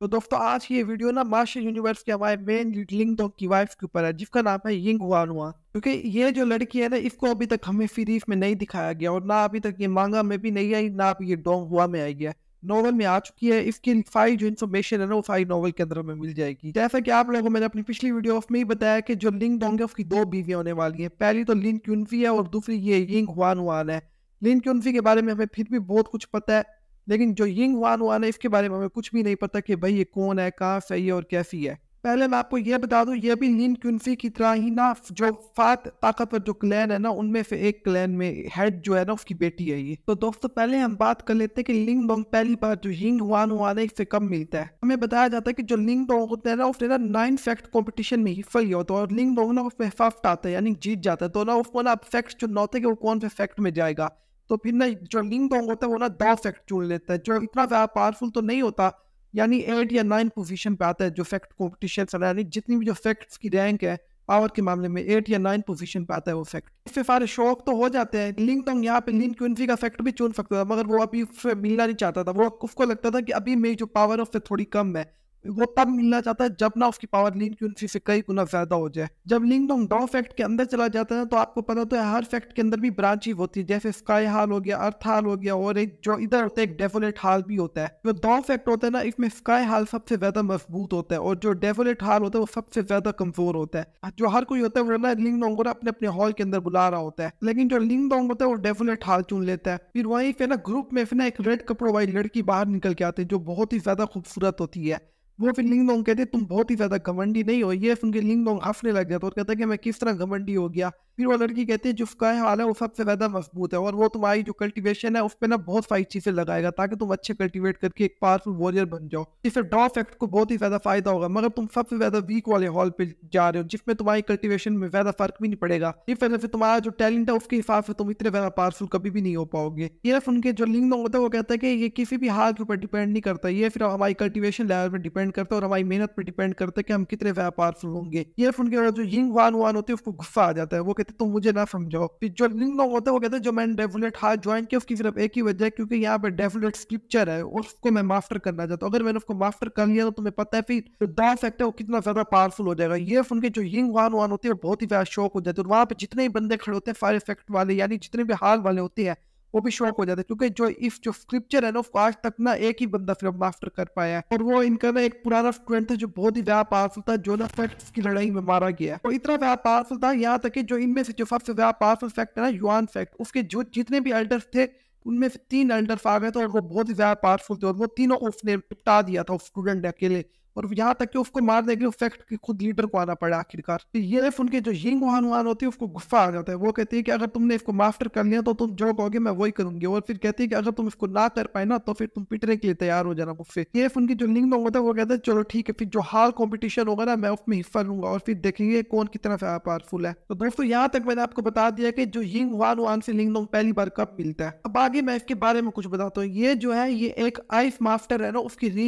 तो दोस्तों आज की ये वीडियो ना मार्शल यूनिवर्स के हमारे मेन लिंग डॉग की वाइफ के ऊपर है जिसका नाम है यिंग हुआ क्योंकि ये जो लड़की है ना इसको अभी तक हमें सीरीज में नहीं दिखाया गया और ना अभी तक ये मांगा में भी नहीं आई ना अभी ये डोंग हुआ में आई है नॉवल में आ चुकी है इसकी सारी जो इन्फॉर्मेशन है ना वो सारी नॉवल के अंदर हमें मिल जाएगी जैसा कि आप लोगों मैंने अपनी पिछली वीडियो में ही बताया कि जो लिंग डोंग है उसकी दो बीवियाँ होने वाली है पहली तो लिन क्यूनफी है और दूसरी ये यिंग वान है लिंग क्यूनफी के बारे में हमें फिर भी बहुत कुछ पता है लेकिन जो यिंग वान वान है इसके बारे में हमें कुछ भी नहीं पता कि भाई ये कौन है कहाँ से है और कैसी है पहले मैं आपको यह बता दूं यह भी लिन क्यूनफी की तरह ही ना जो फात ताकतवर जो क्लैन है ना उनमें से एक क्लैन में हेड जो है ना उसकी बेटी है ये तो दोस्तों पहले हम बात कर लेते हैं कि लिंग बम पहली बार जो यिंग हुआन हुआन है इससे कब मिलता है हमें बताया जाता है कि जो लिंग बॉन्ग होते हैं ना उसने ना नाइन फैक्ट कॉम्पिटिशन में हिस्सा लिया होता है और लिंग बॉन्ग ना उसमें फर्स्ट आता है यानी जीत जाता है तो ना उसको ना फैक्ट चुनना होता है कि वो कौन से फैक्ट में जाएगा तो फिर ना जो लिंग डोंग होता है वो ना दो फैक्ट चुन लेता है जो इतना ज़्यादा पावरफुल तो नहीं होता यानी एट या नाइन पोजिशन पे आता है जो फैक्ट कॉम्पिटिशन चला यानी जितनी भी जो फैक्ट्स की रैंक है पावर के मामले में एट या नाइन पोजिशन पे आता है वो फैक्ट इससे सारे शौक तो हो जाते हैं लिंक टोंग यहाँ पे लिंक क्विंफी का फैक्ट भी चुन सकता था मगर वो अभी मिलना नहीं चाहता था वो उसको लगता था कि अभी मेरी जो पावर है उससे थोड़ी कम है वो तब मिलना चाहता है जब ना उसकी पावर लीन की उनफी से कई गुना ज्यादा हो जाए जब लिंग डोंग डॉ फैक्ट के अंदर चला जाता है तो आपको पता तो है हर फैक्ट के अंदर भी ब्रांच ही होती है जैसे स्काई हाल हो गया अर्थ हाल हो गया और एक जो इधर होता है एक डेफोलेट हाल भी होता है जो डॉ फैक्ट होता है ना इसमें स्काई हाल सबसे ज्यादा मजबूत होता है और जो डेफोलेट हाल होता है वो सबसे ज्यादा कमजोर होता है जो हर कोई होता है वो ना लिंग डोंग अपने अपने हॉल के अंदर बुला रहा होता है लेकिन जो लिंग डोंग होता है वो डेफोलेट हाल चुन लेता है फिर वहीं फिर ना ग्रुप में फिर ना एक रेड कपड़ों वाली लड़की बाहर निकल के आती है जो बहुत ही ज्यादा खूबसूरत होती है वो फिर लिंगडोंग कहते तुम बहुत ही ज्यादा घमंडी नहीं हो ये उनके लिंगडोंग हंसने लग जाता और कहता है कि मैं किस तरह घमंडी हो गया फिर वो लड़की कहती है जिसका है वाला है वो सबसे ज्यादा मजबूत है और वो तुम्हारी जो कल्टीवेशन है उस पर ना बहुत सारी चीजें लगाएगा ताकि तुम अच्छे कल्टीवेट करके एक पावरफुल वॉरियर बन जाओ जिससे डॉफ एक्ट को बहुत ही ज्यादा फायदा होगा मगर तुम सबसे ज्यादा वीक वाले हॉल पे जा रहे हो जिसमें तुम्हारी कल्टीवेशन में ज्यादा फर्क भी नहीं पड़ेगा इस वजह से तुम्हारा जो टैलेंट है उसके हिसाब से तुम इतने ज्यादा पावरफुल कभी भी नहीं हो पाओगे ये उनके जो लिंगडोंग होता है वो कहता है कि ये किसी भी हाल के ऊपर डिपेंड नहीं करता ये फिर हमारी कल्टीवेशन लेवल पर डिपेंड डिपेंड करता है और हमारी मेहनत पर डिपेंड करता है कि हम कितने व्यापारफुल होंगे ये उनके जो यिंग वन वन होते हैं उसको गुस्सा आ जाता है वो कहते तुम मुझे ना समझाओ जो लिंग लोग होता है वो कहते हैं जो मैंने डेफिनेट हाथ ज्वाइन किया उसकी सिर्फ एक ही वजह है क्योंकि यहाँ पर डेफिनेट स्क्रिप्चर है उसको मैं मास्टर करना चाहता हूँ अगर मैंने उसको मास्टर कर लिया तो तुम्हें पता है फिर जो डांस एक्ट है वो कितना ज्यादा पावरफुल हो जाएगा ये उनके जो यिंग वन वन होते हैं बहुत ही ज्यादा शौक हो जाते हैं और वहाँ पर जितने भी बंदे खड़े होते हैं फायर इफेक्ट वाले यानी जितने भी हाल वाले होते हैं वो भी शॉक हो जाते हैं क्योंकि जो इफ जो स्क्रिप्चर है ना उसको आज तक ना एक ही बंदा फिर मास्टर कर पाया है और वो इनका ना एक पुराना स्टूडेंट था जो बहुत ही ज्यादा पावरफुल था जो ना फैक्ट्स की लड़ाई में मारा गया और इतना ज्यादा पावरफुल था यहाँ तक कि जो इनमें से जो सबसे ज्यादा पावरफुल फैक्ट है ना युआन फैक्ट उसके जो जितने भी एल्डर्स थे उनमें से तीन एल्डर आ गए थे और वो बहुत ही ज्यादा पावरफुल थे और वो तीनों उसने निपटा दिया था उस स्टूडेंट अकेले और यहाँ तक कि उसको मारने के लिए फैक्ट की खुद लीडर को आना पड़ा आखिरकार तो ये सिर्फ उनके जो यिंग वहान होती है उसको गुस्सा आ जाता है वो कहती है कि अगर तुमने इसको मास्टर कर लिया तो तुम जो कहोगे मैं वही करूंगी और फिर कहती है कि अगर तुम इसको ना कर पाए ना तो फिर तुम पिटने के लिए तैयार हो जाना मुझसे ये उनकी जो लिंग होता है वो कहते हैं चलो ठीक है फिर जो हाल कॉम्पिटिशन होगा ना मैं उसमें हिस्सा लूंगा और फिर देखेंगे कौन कितना पावरफुल है तो दोस्तों यहाँ तक मैंने आपको बता दिया कि जो यिंग वान वान से लिंग पहली बार कब मिलता है अब आगे मैं इसके बारे में कुछ बताता हूँ ये जो है ये एक आइस मास्टर है ना उसकी री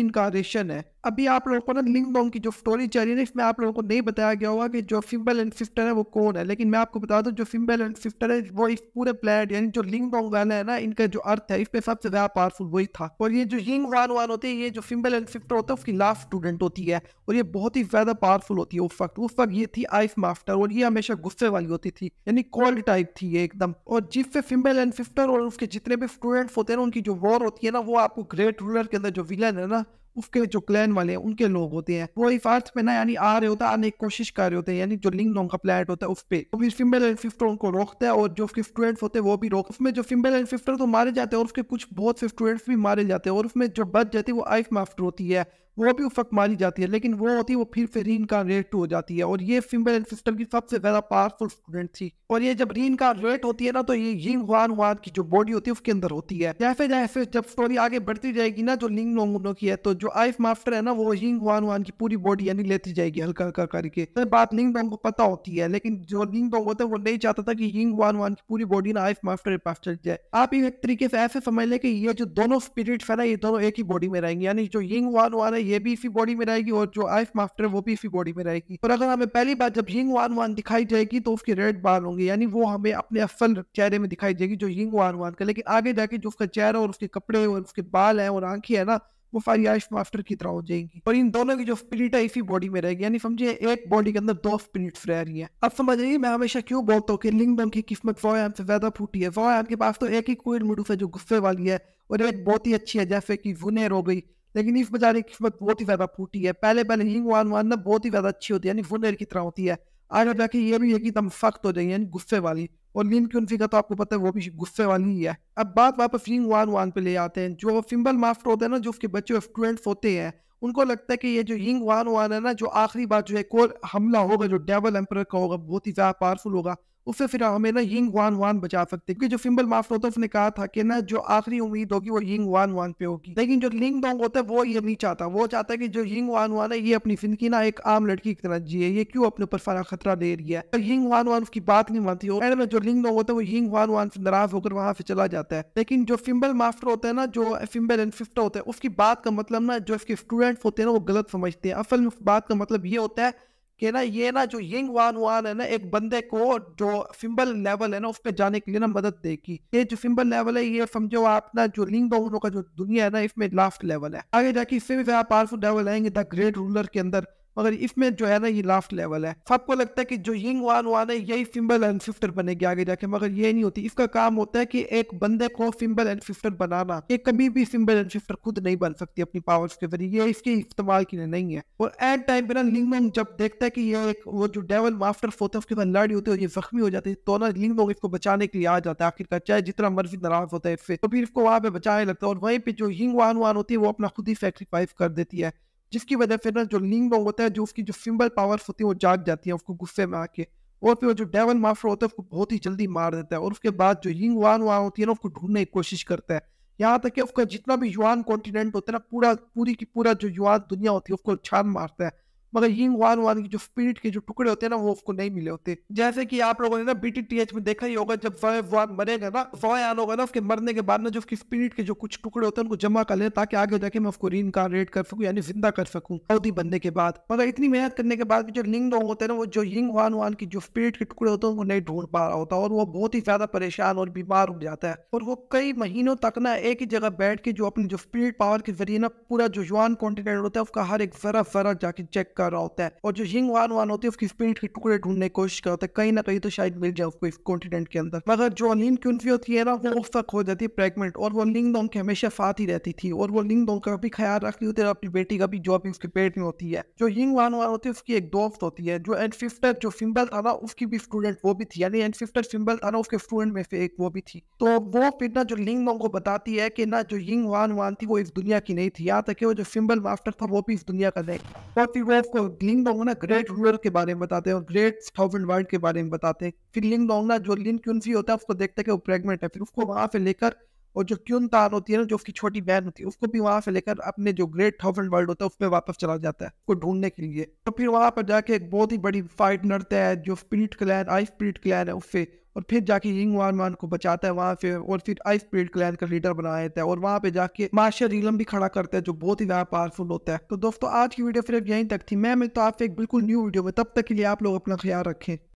है अभी आप लोगों को ना लिंग डोंग की जो स्टोरी चल रही है इसमें आप लोगों को नहीं बताया गया होगा कि जो फिम्बल एंड सिस्टर है वो कौन है लेकिन मैं आपको बता दूं जो फिम्बल एंड सिस्टर है वो इस पूरे प्लेट यानी जो लिंग डोंग वाला है ना इनका जो अर्थ है इस पे सबसे ज्यादा पावरफुल वही था और ये जो यिंग वन वन होते हैं ये जो फिम्बल एंड सिस्टर होता है उसकी लास्ट स्टूडेंट होती है और ये बहुत ही ज्यादा पावरफुल होती है उस वक्त उस वक्त ये थी आइस मास्टर और ये हमेशा गुस्से वाली होती थी यानी कॉल्ड टाइप थी ये एकदम और जिससे फिम्बल एंड फिफ्टर और उसके जितने भी स्टूडेंट्स होते हैं ना उनकी जो वॉर होती है ना वो आपको ग्रेट रूलर के अंदर जो विलन है ना उसके जो क्लैन वाले हैं उनके लोग होते हैं वो इफ अर्थ में ना यानी आ रहे होता है आने की कोशिश कर रहे होते हैं यानी जो लिंग डोंग का प्लेट होता है उस पर तो फिर फिम्बेल एंड फिफ्टर उनको रोकता है और जो उसके स्टूडेंट्स होते हैं वो भी रोक उसमें जो फिम्बेल एंड फिफ्टर तो मारे जाते हैं और उसके कुछ बहुत से स्टूडेंट्स भी मारे जाते हैं और उसमें जो बच जाती है वो आइफ माफ्टर होती है वो भी उस वक्त मारी जाती है लेकिन वो होती है वो फिर फिर रीन का रेट हो जाती है और ये फीमेल सिस्टम की सबसे ज्यादा पावरफुल स्टूडेंट थी और ये जब रीन का रेट होती है ना तो ये यिंग हुआन हुआन की जो बॉडी होती है उसके अंदर होती है जैसे जैसे जब स्टोरी आगे बढ़ती जाएगी ना जो लिंग लोंगुनो की है तो जो आइफ मास्टर है ना वो यिंग वन वन की पूरी बॉडी यानी लेती जाएगी हल्का हल्का करके तो बात लिंग डोंग को पता होती है लेकिन जो लिंग डोंग होता है वो नहीं चाहता था कि यिंग हुआन हुआन की पूरी बॉडी ना आइफ मास्टर के पास चल जाए आप एक तरीके से ऐसे समझ लें कि ये जो दोनों स्पिरिट्स है ना ये दोनों एक ही बॉडी में रहेंगे यानी जो यिंग वन वन है ये भी इसी बॉडी में रहेगी और जो आइफ मास्टर है वो भी इसी बॉडी में रहेगी और अगर हमें पहली बार जब यिंग वन वन दिखाई जाएगी तो उसके रेड बाल होंगे यानी वो हमें अपने असल चेहरे में दिखाई जाएगी जो यिंग वन वन का लेकिन आगे जाके जो उसका चेहरा और उसके कपड़े और उसके बाल है और आंखें है ना वो सारी आइफ मास्टर की तरह हो जाएंगी और इन दोनों की जो स्पिरिट है इसी बॉडी में रहेगी यानी समझिए एक बॉडी के अंदर दो स्पिरिट्स रह रही है अब समझ रही मैं हमेशा क्यों बोलता हूँ कि लिंगडम की किस्मत जोयान से ज्यादा फूटी है जोयान के पास तो एक ही कोई मुडूफ है जो गुस्से वाली है और एक बहुत ही अच्छी है जैसे कि वुनेर हो गई लेकिन इस बेचारे की किस्मत बहुत ही ज़्यादा फूटी है पहले पहले हींग वान वन ना बहुत ही ज़्यादा अच्छी होती है यानी फुनर की तरह होती है आगे जाके ये भी एकदम सख्त हो जाएगी यानी गुस्से वाली और लीन क्यूनफी का तो आपको पता है वो भी गुस्से वाली ही है अब बात वापस हींग वान वान पे ले आते हैं जो फिम्बल मास्टर होते हैं ना जो उसके बच्चे और स्टूडेंट्स होते हैं उनको लगता है कि ये जो यिंग वान वान है ना जो आखिरी बार जो है कोर हमला होगा जो डेवल एम्पर का होगा बहुत ही ज़्यादा पावरफुल होगा उससे फिर हमें ना यिंग वन वन बचा सकते क्योंकि जो सिंबल है ने कहा था कि ना जो आखिरी उम्मीद होगी वो यिंग वन वन पे होगी लेकिन जो लिंग डोंग होता है वो ये नहीं चाहता वो चाहता है कि जो यिंग वन वन है ये अपनी जिंदगी ना एक आम लड़की की तरह जिए ये क्यों अपने ऊपर सारा खतरा दे रही है तो यिंग वन वन उसकी बात नहीं मानती और में जो लिंग डोंग होता है वो यिंग वन वन से नाराज होकर वहां से चला जाता है लेकिन जो फिम्बल मास्टर होता है ना जो फिम्बल एंड फिफ्टा होता है उसकी बात का मतलब ना जो इसके स्टूडेंट्स होते हैं ना वो गलत समझते हैं असल में बात का मतलब ये होता है कि ना ये ना जो यिंग वान वान है ना एक बंदे को जो फिम्बल लेवल है ना उस पर जाने के लिए ना मदद देगी ये जो फिम्बल लेवल है ये समझो आप ना जो लिंग दोनों का जो दुनिया है ना इसमें लास्ट लेवल है आगे जाके इससे भी पावरफुल लेवल आएंगे द ग्रेट रूलर के अंदर मगर इसमें जो है ना ये लास्ट लेवल है सबको लगता है कि जो यिंग वन वन है यही फिम्बल एंड फिफ्टर बनेगी आगे जाके मगर ये नहीं होती इसका काम होता है कि एक बंदे को फिम्बल एंड फिफ्टर बनाना ये कभी भी फिम्बल एंड फिफ्टर खुद नहीं बन सकती अपनी पावर्स के जरिए ये इसके इस्तेमाल के लिए नहीं है और एट टाइम पे ना लिंगमोंग जब देखता है कि ये एक वो जो डेवल मास्टर फोतफ के साथ लड़ी होती है ये जख्मी हो जाती है तो ना लोग इसको बचाने के लिए आ जाता है आखिरकार चाहे जितना मर्जी नाराज होता है इससे तो फिर इसको वहां पे बचाने लगता है और वहीं पे जो यिंग वन वन होती है वो अपना खुद ही सेक्रीफाइस कर देती है जिसकी वजह से ना जो लिंग लोग होता है जो उसकी जो सिंबल पावर्स होती है वो जाग जाती है उसको गुस्से में आके और फिर जो डेवन माफर होता है उसको बहुत ही जल्दी मार देता है और उसके बाद जो यिंग वान वान होती है ना उसको ढूंढने की कोशिश करता है यहाँ तक कि उसका जितना भी युवान कॉन्टिनेंट होता है ना पूरा पूरी की पूरा जो युवा दुनिया होती है उसको छान मारता है मगर यिंग वान वन की जो स्पिरिट के जो टुकड़े होते हैं ना वो उसको नहीं मिले होते जैसे कि आप लोगों ने ना बीटी टी एच में देखा ही होगा जब फॉय वन मरेगा ना आन होगा ना उसके मरने के बाद ना जो उसकी स्पिरिट के जो कुछ टुकड़े होते हैं उनको जमा कर ले ताकि आगे जाके मैं उसको री कर सकूँ यानी जिंदा कर सकूँ पौधी बनने के बाद मगर इतनी मेहनत करने के बाद जो लिंग लोग होते हैं ना वो जो यिंग वन वन की जो स्पिरिट के टुकड़े होते हैं उनको नहीं ढूंढ पा रहा होता और वो बहुत ही ज्यादा परेशान और बीमार हो जाता है और वो कई महीनों तक ना एक ही जगह बैठ के जो अपनी जो स्पिरिट पावर के जरिए ना पूरा जो युवान कॉन्टिनेंट होता है उसका हर एक जरा जरा जाके चेक कर रहा होता है और जो यिंग वन वन होती है उसकी स्पिरिट के टुकड़े ढूंढने की कोशिश करता है कहीं ना कहीं तो शायद मिल जाए उसको इस कॉन्टिनेंट के अंदर मगर जो अनिन क्यूनफी होती है ना वो उस हाँ। तक हो जाती है प्रेगनेंट और वो लिंग दोंग के हमेशा साथ ही रहती थी और वो लिंग दोंग का भी ख्याल रखती होती है अपनी बेटी का भी जो अभी उसके पेट में होती है जो यिंग वन वन होती है उसकी एक दोस्त होती है जो एंड फिफ्टर जो सिंबल था ना उसकी भी स्टूडेंट वो भी थी यानी एंड फिफ्टर सिंबल था ना उसके स्टूडेंट में से एक वो भी थी तो वो फिर ना जो लिंग दोंग को बताती है कि ना जो यिंग वन वन थी वो इस दुनिया की नहीं थी यहाँ तक वो जो सिंबल मास्टर था वो भी इस दुनिया का नहीं और फिर लिंग डोंग ना ग्रेट रूरल हाँ। के बारे में बताते हैं और ग्रेट साउथ एंड वर्ल्ड के बारे में बताते हैं फिर लिंग डोंग ना जो लिंग क्यूनसी होता है उसको देखते हैं कि वो प्रेगनेंट है फिर उसको वहां से लेकर और जो क्यून तान होती है ना जो उसकी छोटी बहन होती है उसको भी वहां से लेकर अपने जो ग्रेट थाउजेंड वर्ल्ड होता है उसमें वापस चला जाता है उसको ढूंढने के लिए तो फिर वहां पर जाके एक बहुत ही बड़ी फाइट लड़ता है जो स्पिरिट क्लैन आई स्पिरिट क्लैन है उससे और फिर जाके यिंग वान वान को बचाता है वहां से और फिर आई स्पिरिट क्लैन का लीडर बनाया जाता है और वहां पे जाके मार्शल रीलम भी खड़ा करता है जो बहुत ही ज्यादा पावरफुल होता है तो दोस्तों आज की वीडियो सिर्फ यहीं तक थी मैं मिलता तो आपसे एक बिल्कुल न्यू वीडियो में तब तक के लिए आप लोग अपना ख्याल रखें